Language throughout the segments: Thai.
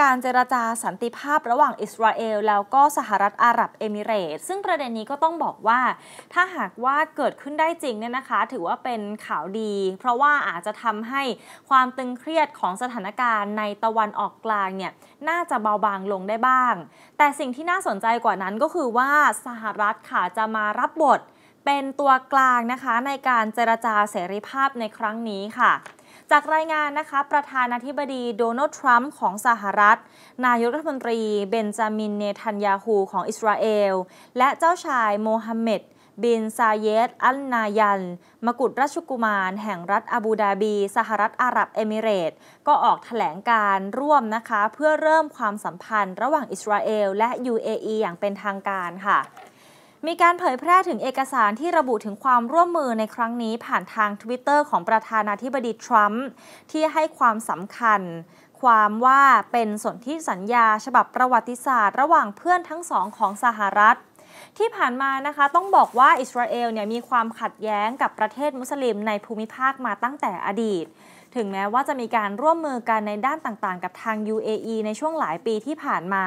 การเจรจาสันติภาพระหว่างอิสราเอลแล้วก็สหรัฐอาหรับเอมิเรตซึ่งประเด็นนี้ก็ต้องบอกว่า ถ้าหากว่าเกิดขึ้นได้จริงเนี่ยนะคะ ถือว่าเป็นข่าวดี เพราะว่าอาจจะทำให้ความตึงเครียดของสถานการณ์ในตะวันออกกลางเนี่ย น่าจะเบาบางลงได้บ้าง แต่สิ่งที่น่าสนใจกว่านั้นก็คือว่าสหรัฐค่ะจะมารับบทเป็นตัวกลางนะคะในการเจรจาเสรีภาพในครั้งนี้ค่ะจากรายงานนะคะ ประธานาธิบดีโดนัลด์ทรัมป์ของสหรัฐ นายกรัฐมนตรีเบนจามินเนทันยาฮูของอิสราเอล และเจ้าชายโมฮัมเหม็ด บินซาเยตอัลนายันมกุฎราชกุมารแห่งรัฐอาบูดาบี สหรัฐอาหรับเอมิเรต ก็ออกถแถลงการร่วมนะคะเพื่อเริ่มความสัมพันธ์ระหว่างอิสราเอลและ UAE อย่างเป็นทางการค่ะมีการเผยแพร่ถึงเอกสารที่ระบุถึงความร่วมมือในครั้งนี้ผ่านทางทวิตเตอร์ของประธานาธิบดีทรัมป์ที่ให้ความสำคัญความว่าเป็นสนธิสัญญาฉบับประวัติศาสตร์ระหว่างเพื่อนทั้งสองของสหรัฐ ที่ผ่านมานะคะต้องบอกว่าอิสราเอลเนี่ยมีความขัดแย้งกับประเทศมุสลิมในภูมิภาคมาตั้งแต่อดีตถึงแม้ว่าจะมีการร่วมมือกันในด้านต่างๆ กับทาง UAE ในช่วงหลายปีที่ผ่านมา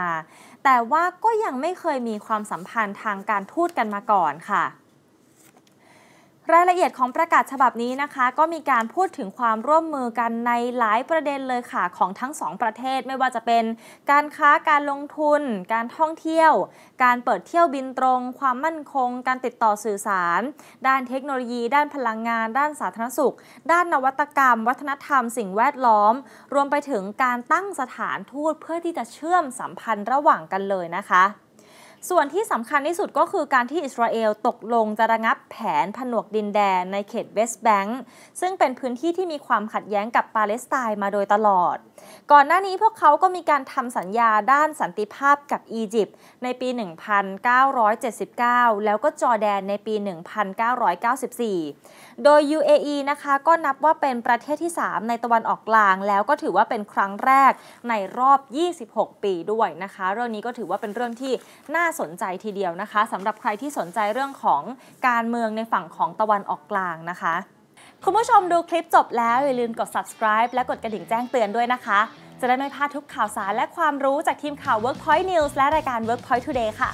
แต่ว่าก็ยังไม่เคยมีความสัมพันธ์ทางการทูตกันมาก่อนค่ะรายละเอียดของประกาศฉบับนี้นะคะ ก็มีการพูดถึงความร่วมมือกันในหลายประเด็นเลยค่ะของทั้งสองประเทศ ไม่ว่าจะเป็น การค้าการลงทุน การท่องเที่ยว การเปิดเที่ยวบินตรง ความมั่นคง การติดต่อสื่อสาร ด้านเทคโนโลยี ด้านพลังงาน ด้านสาธารณสุขด้านนวัตกรรม วัฒนธรรม สิ่งแวดล้อม รวมไปถึงการตั้งสถานทูตเพื่อที่จะเชื่อมสัมพันธ์ระหว่างกันเลยนะคะส่วนที่สำคัญที่สุดก็คือการที่อิสราเอลตกลงจะระงับแผนผนวกดินแดนในเขตเวสต์แบงก์ซึ่งเป็นพื้นที่ที่มีความขัดแย้งกับปาเลสไตน์มาโดยตลอดก่อนหน้านี้พวกเขาก็มีการทำสัญญาด้านสันติภาพกับอียิปต์ในปี 1979 แล้วก็จอร์แดนในปี 1994 โดย UAE นะคะก็นับว่าเป็นประเทศที่ 3 ในตะวันออกกลาง แล้วก็ถือว่าเป็นครั้งแรกในรอบ 26 ปีด้วยนะคะเรื่องนี้ก็ถือว่าเป็นเรื่องที่น่าสนใจทีเดียวนะคะสำหรับใครที่สนใจเรื่องของการเมืองในฝั่งของตะวันออกกลางนะคะคุณผู้ชมดูคลิปจบแล้ว อย่าลืมกด subscribe และกดกระดิ่งแจ้งเตือนด้วยนะคะ จะได้ไม่พลาดทุกข่าวสารและความรู้จากทีมข่าว Workpoint News และรายการ Workpoint Today ค่ะ